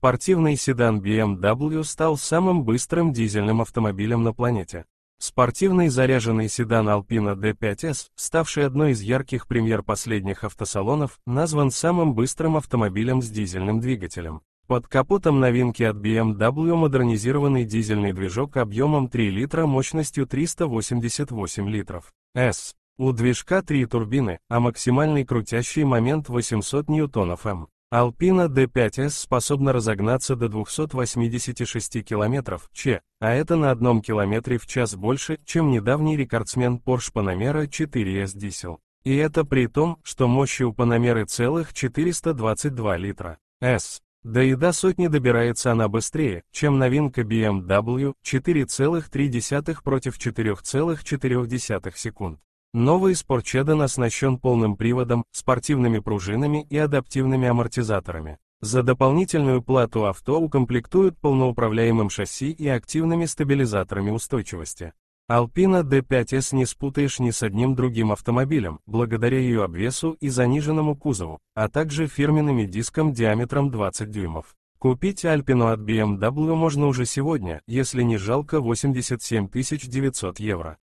Спортивный седан BMW стал самым быстрым дизельным автомобилем на планете. Спортивный заряженный седан Alpina D5S, ставший одной из ярких премьер последних автосалонов, назван самым быстрым автомобилем с дизельным двигателем. Под капотом новинки от BMW модернизированный дизельный движок объемом 3 литра мощностью 388 литров. S. У движка 3 турбины, а максимальный крутящий момент 800 ньютонов М. Alpina D5S способна разогнаться до 286 км ч, а это на одном километре в час больше, чем недавний рекордсмен Porsche Panamera 4S Diesel. И это при том, что мощи у Panamera целых 422 литра. S. Да и до сотни добирается она быстрее, чем новинка BMW 4,3 эм против 4,4 секунд. Новый Sportchedon оснащен полным приводом, спортивными пружинами и адаптивными амортизаторами. За дополнительную плату авто укомплектуют полноуправляемым шасси и активными стабилизаторами устойчивости. Alpina D5S не спутаешь ни с одним другим автомобилем, благодаря ее обвесу и заниженному кузову, а также фирменными диском диаметром 20 дюймов. Купить Alpino от BMW можно уже сегодня, если не жалко 87 900 евро.